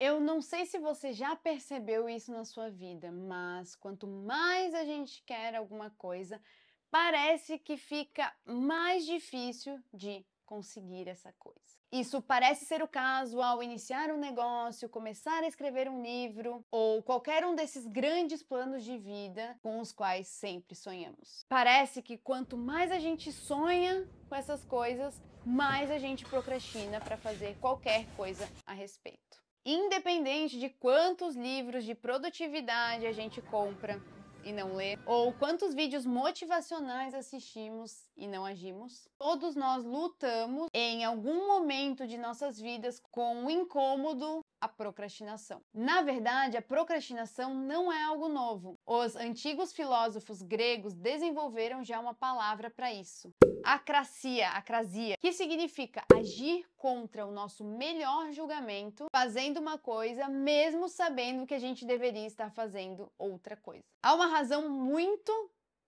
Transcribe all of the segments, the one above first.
Eu não sei se você já percebeu isso na sua vida, mas quanto mais a gente quer alguma coisa, parece que fica mais difícil de conseguir essa coisa. Isso parece ser o caso ao iniciar um negócio, começar a escrever um livro ou qualquer um desses grandes planos de vida com os quais sempre sonhamos. Parece que quanto mais a gente sonha com essas coisas, mais a gente procrastina para fazer qualquer coisa a respeito. Independente de quantos livros de produtividade a gente compra e não lê, ou quantos vídeos motivacionais assistimos e não agimos, todos nós lutamos em algum momento de nossas vidas com o incômodo a procrastinação. Na verdade, a procrastinação não é algo novo. Os antigos filósofos gregos desenvolveram já uma palavra para isso. Acracia, acrasia, que significa agir contra o nosso melhor julgamento, fazendo uma coisa mesmo sabendo que a gente deveria estar fazendo outra coisa. Há uma razão muito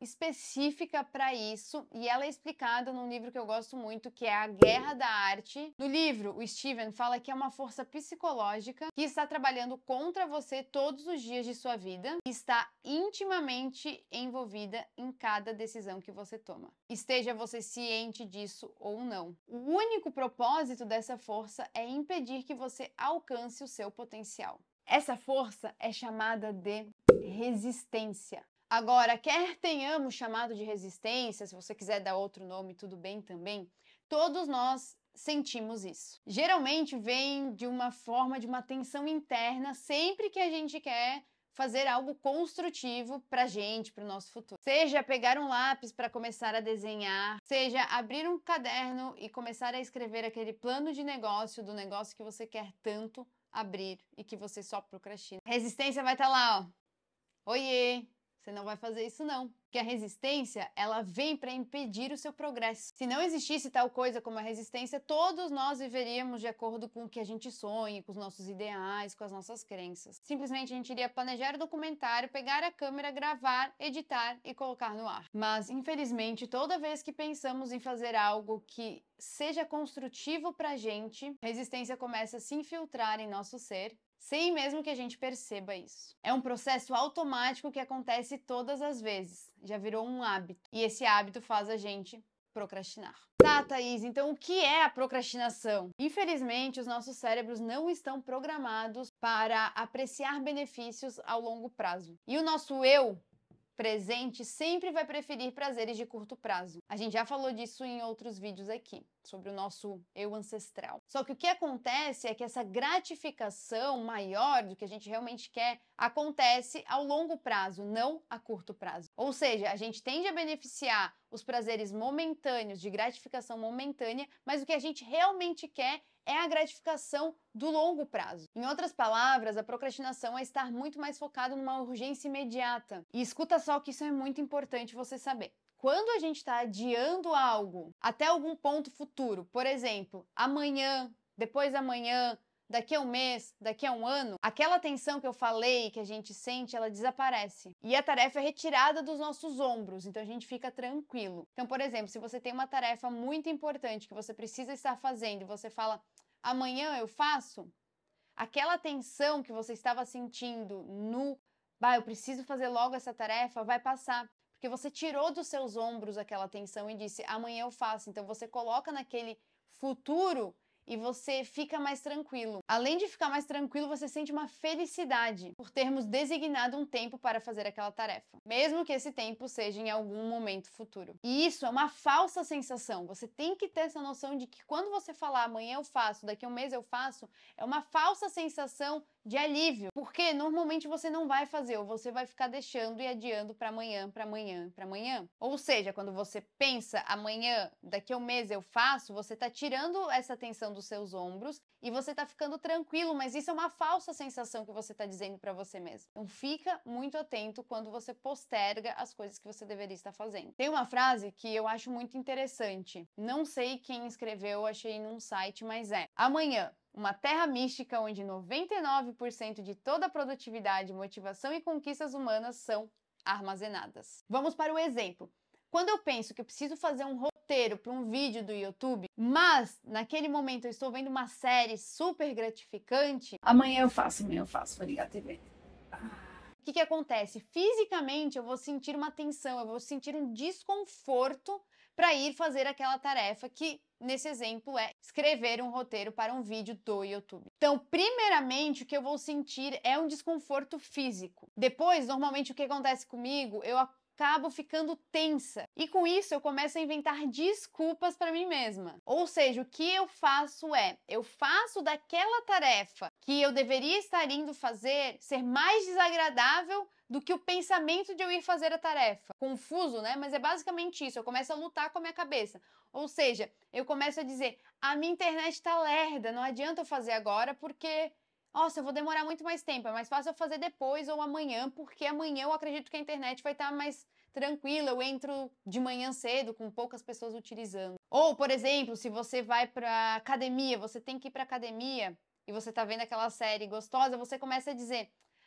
específica para isso e ela é explicada num livro que eu gosto muito, que é A Guerra da Arte. No livro, o Steven fala que é uma força psicológica que está trabalhando contra você todos os dias de sua vida e está intimamente envolvida em cada decisão que você toma. Esteja você ciente disso ou não. O único propósito dessa força é impedir que você alcance o seu potencial. Essa força é chamada de resistência. Agora, quer tenhamos chamado de resistência, se você quiser dar outro nome, tudo bem também, todos nós sentimos isso. Geralmente vem de uma forma de uma tensão interna sempre que a gente quer fazer algo construtivo para gente, para o nosso futuro. Seja pegar um lápis para começar a desenhar, seja abrir um caderno e começar a escrever aquele plano de negócio do negócio que você quer tanto abrir e que você só procrastina. Resistência vai estar tá lá, ó. Oiê, você não vai fazer isso não. Porque a resistência, ela vem para impedir o seu progresso. Se não existisse tal coisa como a resistência, todos nós viveríamos de acordo com o que a gente sonha, com os nossos ideais, com as nossas crenças. Simplesmente a gente iria planejar o documentário, pegar a câmera, gravar, editar e colocar no ar. Mas, infelizmente, toda vez que pensamos em fazer algo que seja construtivo pra gente, resistência começa a se infiltrar em nosso ser sem mesmo que a gente perceba isso. É um processo automático que acontece todas as vezes, já virou um hábito. E esse hábito faz a gente procrastinar. Tá, Thaís, então o que é a procrastinação? Infelizmente, os nossos cérebros não estão programados para apreciar benefícios ao longo prazo. E o nosso eu presente sempre vai preferir prazeres de curto prazo. A gente já falou disso em outros vídeos aqui, sobre o nosso eu ancestral. Só que o que acontece é que essa gratificação maior do que a gente realmente quer acontece ao longo prazo, não a curto prazo. Ou seja, a gente tende a beneficiar os prazeres momentâneos, de gratificação momentânea, mas o que a gente realmente quer é a gratificação do longo prazo. Em outras palavras, a procrastinação é estar muito mais focado numa urgência imediata. E escuta só que isso é muito importante você saber. Quando a gente está adiando algo até algum ponto futuro, por exemplo, amanhã, depois da manhã, daqui a um mês, daqui a um ano, aquela tensão que eu falei, que a gente sente, ela desaparece. E a tarefa é retirada dos nossos ombros, então a gente fica tranquilo. Então, por exemplo, se você tem uma tarefa muito importante que você precisa estar fazendo e você fala, amanhã eu faço? Aquela tensão que você estava sentindo no, bah, eu preciso fazer logo essa tarefa, vai passar. Porque você tirou dos seus ombros aquela tensão e disse, amanhã eu faço. Então você coloca naquele futuro e você fica mais tranquilo. Além de ficar mais tranquilo, você sente uma felicidade por termos designado um tempo para fazer aquela tarefa, mesmo que esse tempo seja em algum momento futuro. E isso é uma falsa sensação. Você tem que ter essa noção de que quando você falar amanhã eu faço, daqui a um mês eu faço, é uma falsa sensação de alívio, porque normalmente você não vai fazer, ou você vai ficar deixando e adiando para amanhã, para amanhã, para amanhã. Ou seja, quando você pensa amanhã, daqui a um mês eu faço, você tá tirando essa tensão dos seus ombros e você tá ficando tranquilo, mas isso é uma falsa sensação que você tá dizendo para você mesmo. Então fica muito atento quando você posterga as coisas que você deveria estar fazendo. Tem uma frase que eu acho muito interessante. Não sei quem escreveu, achei num site, mas é: amanhã uma terra mística onde 99% de toda a produtividade, motivação e conquistas humanas são armazenadas. Vamos para o exemplo. Quando eu penso que eu preciso fazer um roteiro para um vídeo do YouTube, mas naquele momento eu estou vendo uma série super gratificante, amanhã eu faço, amanhã eu faço, vou ligar a TV. O que, que acontece? Fisicamente eu vou sentir uma tensão, eu vou sentir um desconforto para ir fazer aquela tarefa que nesse exemplo é escrever um roteiro para um vídeo do YouTube. Então, primeiramente, o que eu vou sentir é um desconforto físico. Depois, normalmente o que acontece comigo, eu acabo ficando tensa. E com isso eu começo a inventar desculpas para mim mesma. Ou seja, o que eu faço é, eu faço daquela tarefa que eu deveria estar indo fazer ser mais desagradável do que o pensamento de eu ir fazer a tarefa. Confuso, né? Mas é basicamente isso. Eu começo a lutar com a minha cabeça. Ou seja, eu começo a dizer: a minha internet tá lerda, não adianta eu fazer agora porque. Nossa, eu vou demorar muito mais tempo, é mais fácil eu fazer depois ou amanhã, porque amanhã eu acredito que a internet vai estar tá mais tranquila, eu entro de manhã cedo com poucas pessoas utilizando. Ou, por exemplo, se você vai para academia, você tem que ir para academia e você tá vendo aquela série gostosa, você começa a dizer: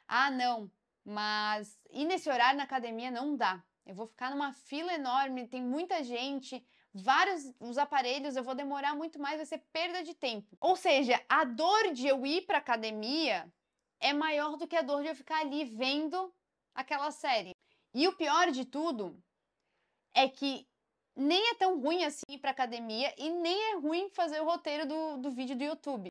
"Ah, não, mas ir nesse horário na academia não dá. Eu vou ficar numa fila enorme, tem muita gente, vários os aparelhos, eu vou demorar muito mais, vai ser perda de tempo. Ou seja, a dor de eu ir para academia é maior do que a dor de eu ficar ali vendo aquela série. E o pior de tudo é que nem é tão ruim assim ir para academia e nem é ruim fazer o roteiro do, do vídeo do YouTube.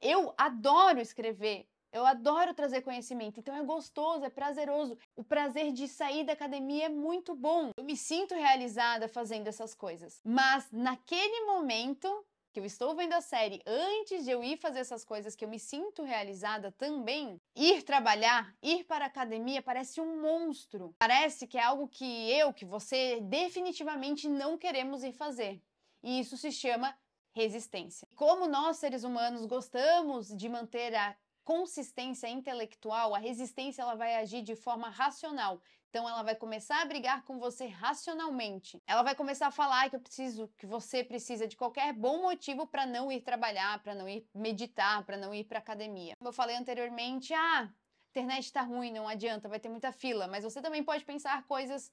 Eu adoro escrever eu adoro trazer conhecimento, então é gostoso, é prazeroso. O prazer de sair da academia é muito bom. Eu me sinto realizada fazendo essas coisas. Mas naquele momento que eu estou vendo a série, antes de eu ir fazer essas coisas que eu me sinto realizada também, ir trabalhar, ir para a academia parece um monstro. Parece que é algo que eu, que você definitivamente não queremos ir fazer. E isso se chama resistência. Como nós seres humanos gostamos de manter a consistência intelectual, a resistência ela vai agir de forma racional. Então ela vai começar a brigar com você racionalmente. Ela vai começar a falar que eu preciso, que você precisa de qualquer bom motivo para não ir trabalhar, para não ir meditar, para não ir para academia. Como eu falei anteriormente, ah, a internet está ruim, não adianta, vai ter muita fila, mas você também pode pensar coisas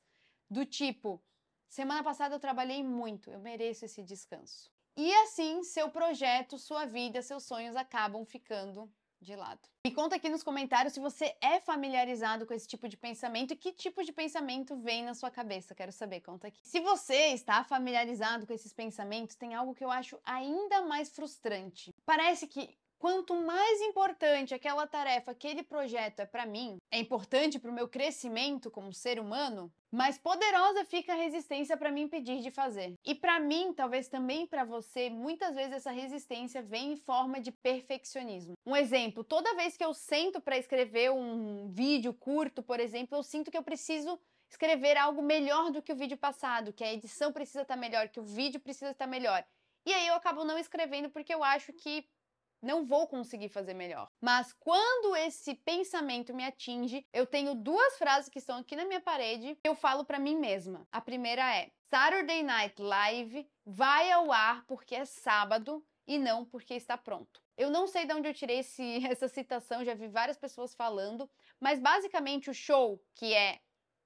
do tipo: semana passada eu trabalhei muito, eu mereço esse descanso. E assim, seu projeto, sua vida, seus sonhos acabam ficando de lado. Me conta aqui nos comentários se você é familiarizado com esse tipo de pensamento e que tipo de pensamento vem na sua cabeça. Quero saber, conta aqui. Se você está familiarizado com esses pensamentos, tem algo que eu acho ainda mais frustrante. Parece que quanto mais importante aquela tarefa, aquele projeto é para mim, é importante para o meu crescimento como ser humano, mais poderosa fica a resistência para me impedir de fazer. E para mim, talvez também para você, muitas vezes essa resistência vem em forma de perfeccionismo. Um exemplo, toda vez que eu sento para escrever um vídeo curto, por exemplo, eu sinto que eu preciso escrever algo melhor do que o vídeo passado, que a edição precisa estar tá melhor, que o vídeo precisa estar tá melhor. E aí eu acabo não escrevendo porque eu acho que não vou conseguir fazer melhor. Mas quando esse pensamento me atinge, eu tenho duas frases que estão aqui na minha parede que eu falo para mim mesma. A primeira é: Saturday Night Live vai ao ar porque é sábado e não porque está pronto. Eu não sei de onde eu tirei esse, essa citação, já vi várias pessoas falando, mas basicamente o show, que é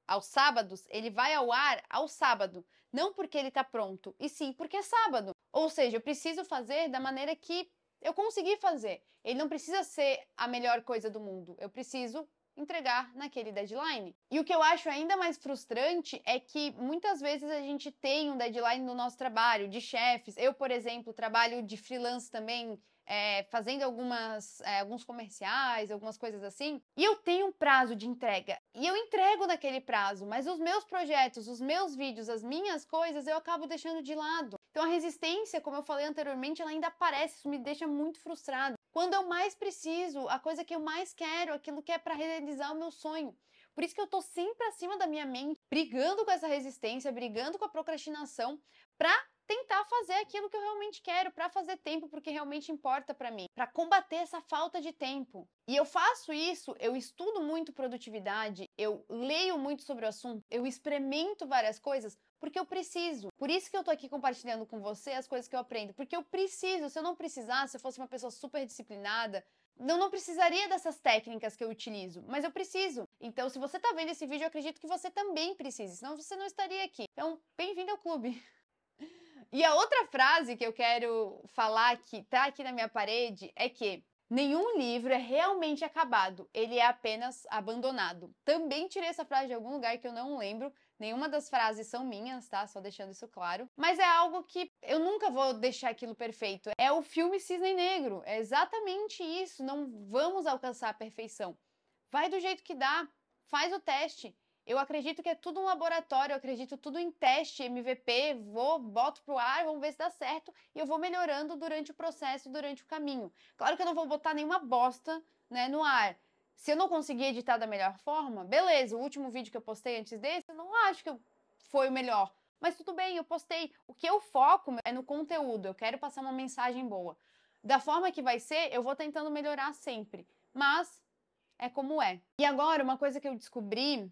aos sábados, ele vai ao ar ao sábado, não porque ele está pronto, e sim porque é sábado. Ou seja, eu preciso fazer da maneira que eu consegui fazer. Ele não precisa ser a melhor coisa do mundo. Eu preciso entregar naquele deadline. E o que eu acho ainda mais frustrante é que muitas vezes a gente tem um deadline no nosso trabalho, de chefes. Eu, por exemplo, trabalho de freelance também, é, fazendo algumas, é, alguns comerciais, algumas coisas assim. E eu tenho um prazo de entrega. E eu entrego naquele prazo, mas os meus projetos, os meus vídeos, as minhas coisas, eu acabo deixando de lado. Então a resistência, como eu falei anteriormente, ela ainda aparece, isso me deixa muito frustrado. Quando eu mais preciso, a coisa que eu mais quero, aquilo que é para realizar o meu sonho. Por isso que eu tô sempre acima da minha mente, brigando com essa resistência, brigando com a procrastinação, para tentar fazer aquilo que eu realmente quero, para fazer tempo porque realmente importa para mim, para combater essa falta de tempo. E eu faço isso, eu estudo muito produtividade, eu leio muito sobre o assunto, eu experimento várias coisas porque eu preciso. Por isso que eu tô aqui compartilhando com você as coisas que eu aprendo, porque eu preciso. Se eu não precisasse, se eu fosse uma pessoa super disciplinada, eu não precisaria dessas técnicas que eu utilizo, mas eu preciso. Então, se você está vendo esse vídeo, eu acredito que você também precise, senão você não estaria aqui. Então, bem-vindo ao clube! E a outra frase que eu quero falar que tá aqui na minha parede é que Nenhum livro é realmente acabado, ele é apenas abandonado. Também tirei essa frase de algum lugar que eu não lembro, nenhuma das frases são minhas, tá? Só deixando isso claro. Mas é algo que eu nunca vou deixar aquilo perfeito. É o filme Cisne Negro, é exatamente isso. Não vamos alcançar a perfeição. Vai do jeito que dá, faz o teste. Eu acredito que é tudo um laboratório, eu acredito tudo em teste, MVP, vou, boto pro ar, vamos ver se dá certo e eu vou melhorando durante o processo, durante o caminho. Claro que eu não vou botar nenhuma bosta, né, no ar. Se eu não conseguir editar da melhor forma, beleza, o último vídeo que eu postei antes desse, eu não acho que foi o melhor. Mas tudo bem, eu postei. O que eu foco é no conteúdo, eu quero passar uma mensagem boa. Da forma que vai ser, eu vou tentando melhorar sempre. Mas é como é. E agora, uma coisa que eu descobri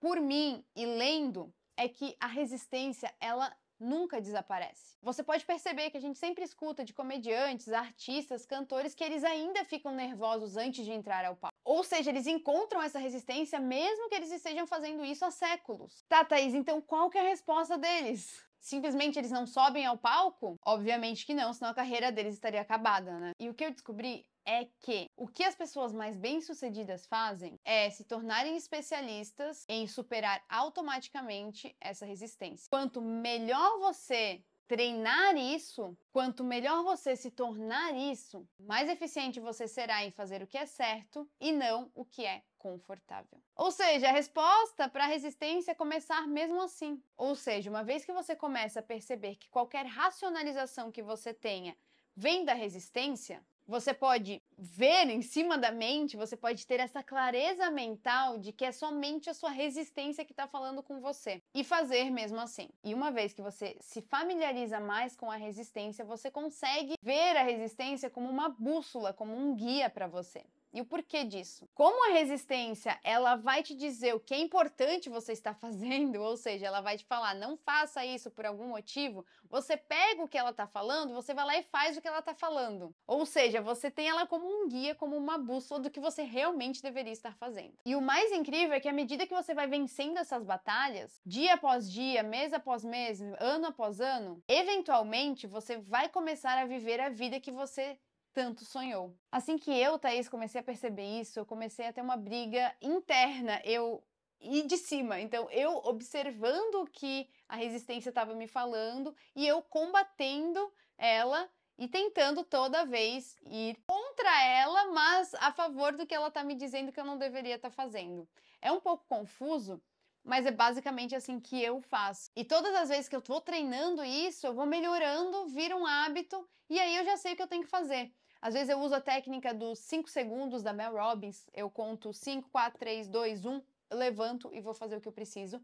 por mim e lendo, é que a resistência, ela nunca desaparece. Você pode perceber que a gente sempre escuta de comediantes, artistas, cantores que eles ainda ficam nervosos antes de entrar ao palco. Ou seja, eles encontram essa resistência mesmo que eles estejam fazendo isso há séculos. Tá, Thaís, então qual que é a resposta deles? Simplesmente eles não sobem ao palco? Obviamente que não, senão a carreira deles estaria acabada, né? E o que eu descobri é que o que as pessoas mais bem-sucedidas fazem é se tornarem especialistas em superar automaticamente essa resistência. Quanto melhor você treinar isso, quanto melhor você se tornar isso, mais eficiente você será em fazer o que é certo e não o que é confortável. Ou seja, a resposta para a resistência é começar mesmo assim. Ou seja, uma vez que você começa a perceber que qualquer racionalização que você tenha vem da resistência, você pode ver em cima da mente, você pode ter essa clareza mental de que é somente a sua resistência que está falando com você e fazer mesmo assim. E uma vez que você se familiariza mais com a resistência, você consegue ver a resistência como uma bússola, como um guia para você. E o porquê disso? Como a resistência, ela vai te dizer o que é importante você está fazendo, ou seja, ela vai te falar, não faça isso por algum motivo, você pega o que ela está falando, você vai lá e faz o que ela está falando. Ou seja, você tem ela como um guia, como uma bússola do que você realmente deveria estar fazendo. E o mais incrível é que à medida que você vai vencendo essas batalhas, dia após dia, mês após mês, ano após ano, eventualmente você vai começar a viver a vida que você tanto sonhou. Assim que eu, Thaís, comecei a perceber isso, eu comecei a ter uma briga interna. Eu e de cima. Então, eu observando o que a resistência estava me falando e eu combatendo ela e tentando toda vez ir contra ela, mas a favor do que ela está me dizendo que eu não deveria estar tá fazendo. É um pouco confuso, mas é basicamente assim que eu faço. E todas as vezes que eu vou treinando isso, eu vou melhorando, vira um hábito e aí eu já sei o que eu tenho que fazer. Às vezes eu uso a técnica dos 5 segundos da Mel Robbins, eu conto 5, 4, 3, 2, 1, levanto e vou fazer o que eu preciso.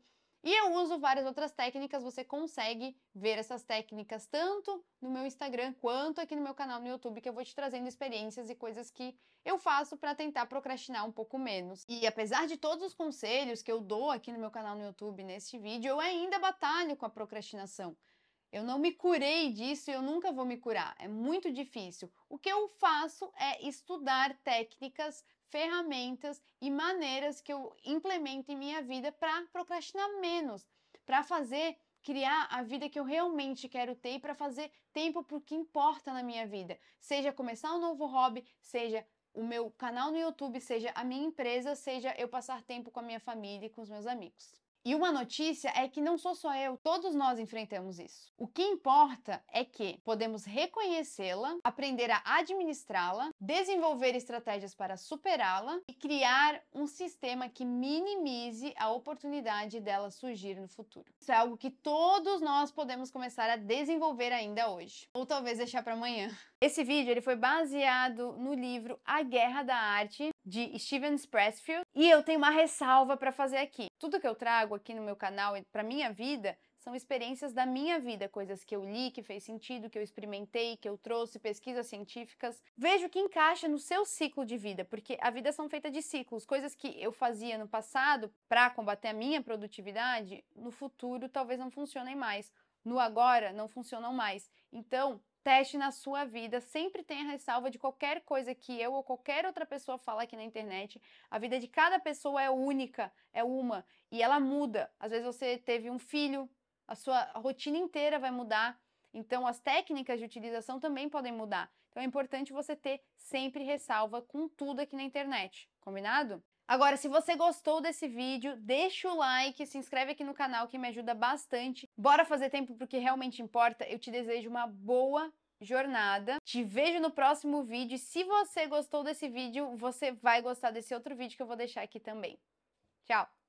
E eu uso várias outras técnicas, você consegue ver essas técnicas tanto no meu Instagram quanto aqui no meu canal no YouTube, que eu vou te trazendo experiências e coisas que eu faço para tentar procrastinar um pouco menos. E apesar de todos os conselhos que eu dou aqui no meu canal no YouTube neste vídeo, eu ainda batalho com a procrastinação. Eu não me curei disso e eu nunca vou me curar. É muito difícil. O que eu faço é estudar técnicas, ferramentas e maneiras que eu implemento em minha vida para procrastinar menos, para fazer criar a vida que eu realmente quero ter e para fazer tempo para que importa na minha vida. Seja começar um novo hobby, seja o meu canal no YouTube, seja a minha empresa, seja eu passar tempo com a minha família e com os meus amigos. E uma notícia é que não sou só eu, todos nós enfrentamos isso. O que importa é que podemos reconhecê-la, aprender a administrá-la, desenvolver estratégias para superá-la e criar um sistema que minimize a oportunidade dela surgir no futuro. Isso é algo que todos nós podemos começar a desenvolver ainda hoje, ou talvez deixar para amanhã. Esse vídeo ele foi baseado no livro A Guerra da Arte de Steven Pressfield e eu tenho uma ressalva para fazer aqui. Tudo que eu trago aqui no meu canal e para minha vida são experiências da minha vida, coisas que eu li, que fez sentido, que eu experimentei, que eu trouxe, pesquisas científicas. Veja o que encaixa no seu ciclo de vida, porque a vida são feitas de ciclos. Coisas que eu fazia no passado para combater a minha produtividade, no futuro talvez não funcionem mais. No agora não funcionam mais. Então, teste na sua vida. Sempre tenha ressalva de qualquer coisa que eu ou qualquer outra pessoa fala aqui na internet. A vida de cada pessoa é única, é uma, e ela muda. Às vezes você teve um filho, a sua rotina inteira vai mudar. Então, as técnicas de utilização também podem mudar. Então, é importante você ter sempre ressalva com tudo aqui na internet, combinado? Agora, se você gostou desse vídeo, deixa o like, se inscreve aqui no canal que me ajuda bastante. Bora fazer tempo porque realmente importa. Eu te desejo uma boa jornada. Te vejo no próximo vídeo. Se você gostou desse vídeo, você vai gostar desse outro vídeo que eu vou deixar aqui também. Tchau!